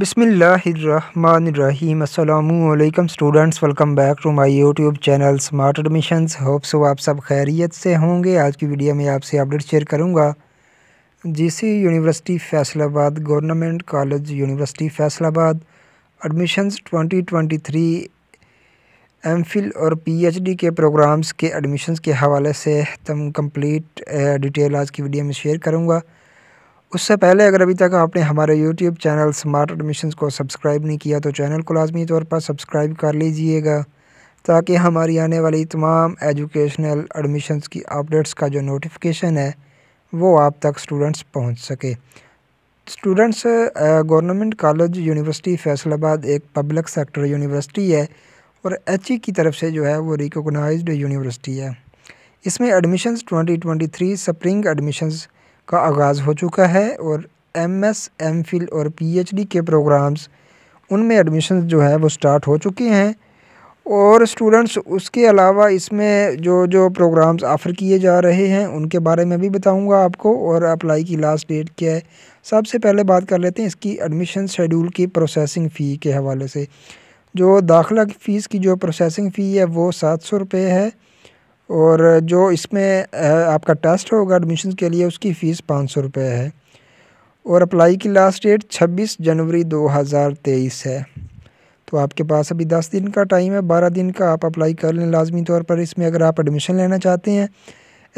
बिसमीम अल्लाम students welcome back to my YouTube channel smart admission hope so आप सब खैरियत से होंगे आज की वीडियो में आपसे अपडेट शेयर करूंगा GC university Faisalabad government college university Faisalabad three 2023 MPhil और पीएचडी के प्रोग्राम्स के एडमिशंस के हवाले से तम कम्प्लीट डिटेल आज की वीडियो में शेयर करूँगा उससे पहले अगर अभी तक आपने हमारे यूट्यूब चैनल स्मार्ट एडमिशन को सब्सक्राइब नहीं किया तो चैनल को लाजमी तौर पर सब्सक्राइब कर लीजिएगा ताकि हमारी आने वाली तमाम एजुकेशनल एडमिशन की अपडेट्स का जो नोटिफिकेशन है वो आप तक स्टूडेंट्स पहुँच सके students government college university Faisalabad एक पब्लिक सेक्टर यूनिवर्सिटी है और एच e की तरफ से जो है वो रिकोगनाइज यूनिवर्सिटी है इसमें ट्वेंटी 2023 स्प्रिंग एडमिशन्स का आगाज़ हो चुका है और एम एस एम फिल और पीएचडी के प्रोग्राम्स उनमें एडमिशन जो है वो स्टार्ट हो चुके हैं और स्टूडेंट्स उसके अलावा इसमें जो जो प्रोग्राम्स ऑफ़र किए जा रहे हैं उनके बारे में भी बताऊंगा आपको और अप्लाई की लास्ट डेट क्या है सबसे पहले बात कर लेते हैं इसकी एडमिशन शेड्यूल की प्रोसेसिंग फ़ी के हवाले से जो दाखिला की फ़ीस की जो प्रोसेसिंग फ़ी है वो सात सौ रुपये है और जो इसमें आपका टेस्ट होगा एडमिशन के लिए उसकी फ़ीस पाँच सौ रुपये है और अप्लाई की लास्ट डेट 26 जनवरी 2023 है तो आपके पास अभी 10 दिन का टाइम है 12 दिन का आप अप्लाई कर लें लाजमी तौर पर इसमें अगर आप एडमिशन लेना चाहते हैं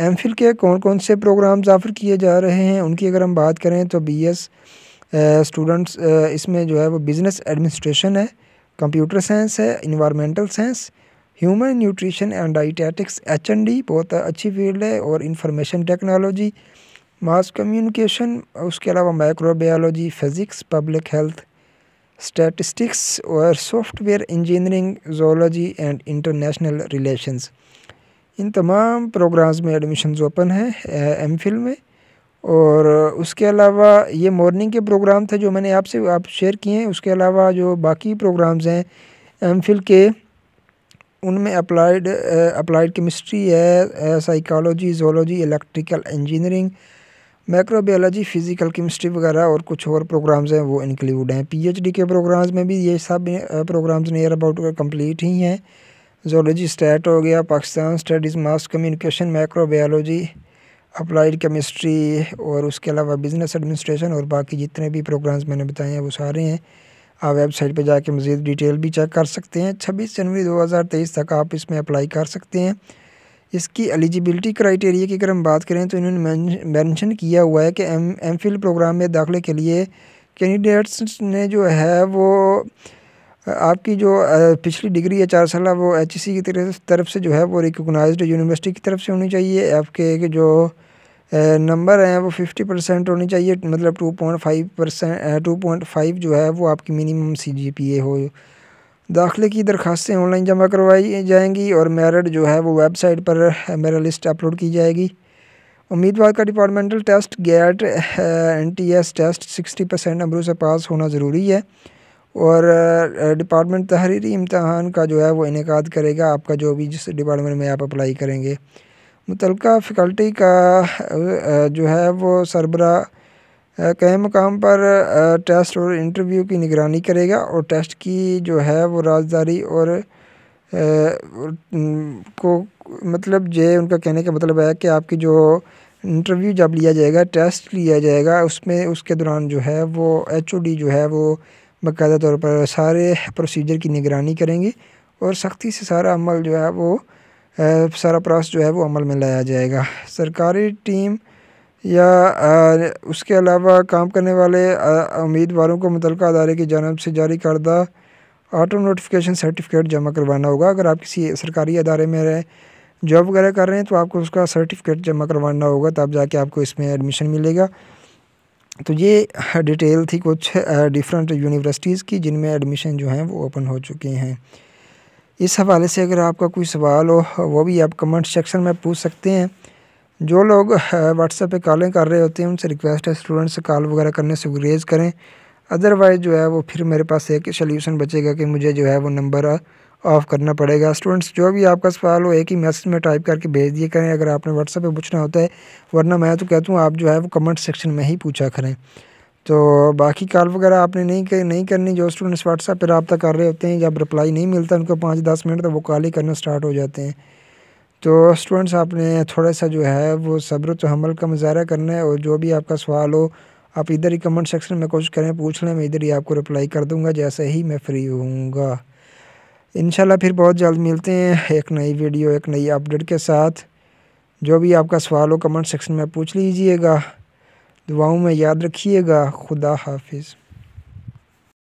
एम के कौन कौन से प्रोग्राम्स ऑफ़र किए जा रहे हैं उनकी अगर हम बात करें तो बी स्टूडेंट्स इसमें जो है वो बिज़नेस एडमिनिस्ट्रेशन है कंप्यूटर साइंस है environmental science human nutrition and dietetics एच बहुत अच्छी फील्ड है और इंफॉर्मेशन टेक्नोलॉजी मास कम्युनिकेशन उसके अलावा microbiology physics public health statistics और software engineering zoology and international relations इन तमाम प्रोग्राम्स में एडमिशन ओपन है एम फिल में और उसके अलावा ये मॉर्निंग के प्रोग्राम थे जो मैंने आपसे आप शेयर किए हैं उसके अलावा जो बाकी प्रोग्राम्स हैं एम फिल के उनमें अप्लाइड अप्लाइड केमिस्ट्री है psychology zoology electrical engineering microbiology physical chemistry वगैरह और कुछ और प्रोग्राम्स हैं वो इंक्लूड हैं पीएचडी के प्रोग्राम्स में भी ये सब प्रोग्राम्स नियर अबाउट कंप्लीट ही हैं जोलॉजी स्टेट हो गया Pakistan studies mass communication microbiology applied chemistry और उसके अलावा बिज़नेस एडमिनिस्ट्रेशन और बाकी जितने भी प्रोग्राम्स मैंने बताए हैं वो सारे हैं आप वेबसाइट पर जाके मज़ीद डिटेल भी चेक कर सकते हैं छब्बीस जनवरी दो हज़ार तेईस तक आप इसमें अप्लाई कर सकते हैं इसकी एलिजिबिलिटी क्राइटेरिया की अगर हम बात करें तो इन्होंने मेंशन किया हुआ है कि एम एम फिल प्रोग्राम में दाखिले के लिए कैंडिडेट्स ने जो है वो आपकी जो पिछली डिग्री है चार साल वो एच की तरफ तरफ से जो है वो रिकोगनाइज यूनिवर्सिटी की तरफ से होनी चाहिए आपके जो नंबर हैं वो फिफ्टी परसेंट होनी चाहिए मतलब two point five percent two point five जो है वो आपकी minimum C G P A हो दाखिले की दरखास्तें ऑनलाइन जमा करवाई जाएंगी और मेरिट जो है वो वेबसाइट पर मेरा लिस्ट अपलोड की जाएगी उम्मीदवार का departmental test GAT N T S test sixty percent नंबरों से पास होना ज़रूरी है और डिपार्टमेंट तहरीरी इम्तहान का जो है वो इनका करेगा आपका जो भी जिस डिपार्टमेंट में आप अप्लाई करेंगे मुतल फैकल्टी का जो है वो सरबरा कई मकाम पर टेस्ट और इंटरव्यू की निगरानी करेगा और टेस्ट की जो है वो राजदारी और को मतलब जे उनका कहने का मतलब है कि आपकी जो इंटरव्यू जब लिया जाएगा टेस्ट लिया जाएगा उसमें उसके दौरान जो है वो एच जो है वो बाकायदा तौर पर सारे प्रोसीजर की निगरानी करेंगे और सख्ती से सारा अमल जो है वो सरापरास जो है वो अमल में लाया जाएगा सरकारी टीम या उसके अलावा काम करने वाले उम्मीदवारों को मुतल अदारे की जानब से जारी करदा ऑटो नोटिफिकेशन सर्टिफिकेट जमा करवाना होगा अगर आप किसी सरकारी अदारे में रहें जॉब वगैरह कर रहे हैं तो आपको उसका सर्टिफिकेट जमा करवाना होगा तब जाके आपको इसमें एडमिशन मिलेगा तो ये डिटेल थी कुछ डिफरेंट यूनिवर्सिटीज़ की जिनमें एडमिशन जो हैं वो ओपन हो चुके हैं इस हवाले से अगर आपका कोई सवाल हो वो भी आप कमेंट सेक्शन में पूछ सकते हैं जो लोग व्हाट्सएप पे कॉलें कर रहे होते हैं उनसे रिक्वेस्ट है स्टूडेंट्स से कॉल वगैरह करने से गुरेज करें अदरवाइज़ जो है वो फिर मेरे पास एक सोल्यूशन बचेगा कि मुझे जो है वो नंबर ऑफ़ करना पड़ेगा स्टूडेंट्स जो भी आपका सवाल हो एक ही मैसेज में टाइप करके भेज दिए करें अगर आपने व्हाट्सएप पर पूछना होता है वरना मैं तो कहता हूँ आप जो है वो कमेंट सेक्शन में ही पूछा करें तो बाकी कॉल वगैरह आपने नहीं कर, नहीं करनी जो स्टूडेंट्स व्हाट्सएप पर रबता कर रहे होते हैं जब रिप्लाई नहीं मिलता उनको पाँच दस मिनट तो वो कॉल ही करना स्टार्ट हो जाते हैं तो स्टूडेंट्स आपने थोड़ा सा जो है वो सब्र तो हमल का मुजाहरा करना है और जो भी आपका सवाल हो आप इधर ही कमेंट सेक्शन में कोशिश करें पूछ लें मैं इधर ही आपको रिप्लाई कर दूंगा जैसे ही मैं फ्री हूँगा इन फिर बहुत जल्द मिलते हैं एक नई वीडियो एक नई अपडेट के साथ जो भी आपका सवाल हो कमेंट सेक्शन में पूछ लीजिएगा दुआओं में याद रखिएगा खुदा हाफिज़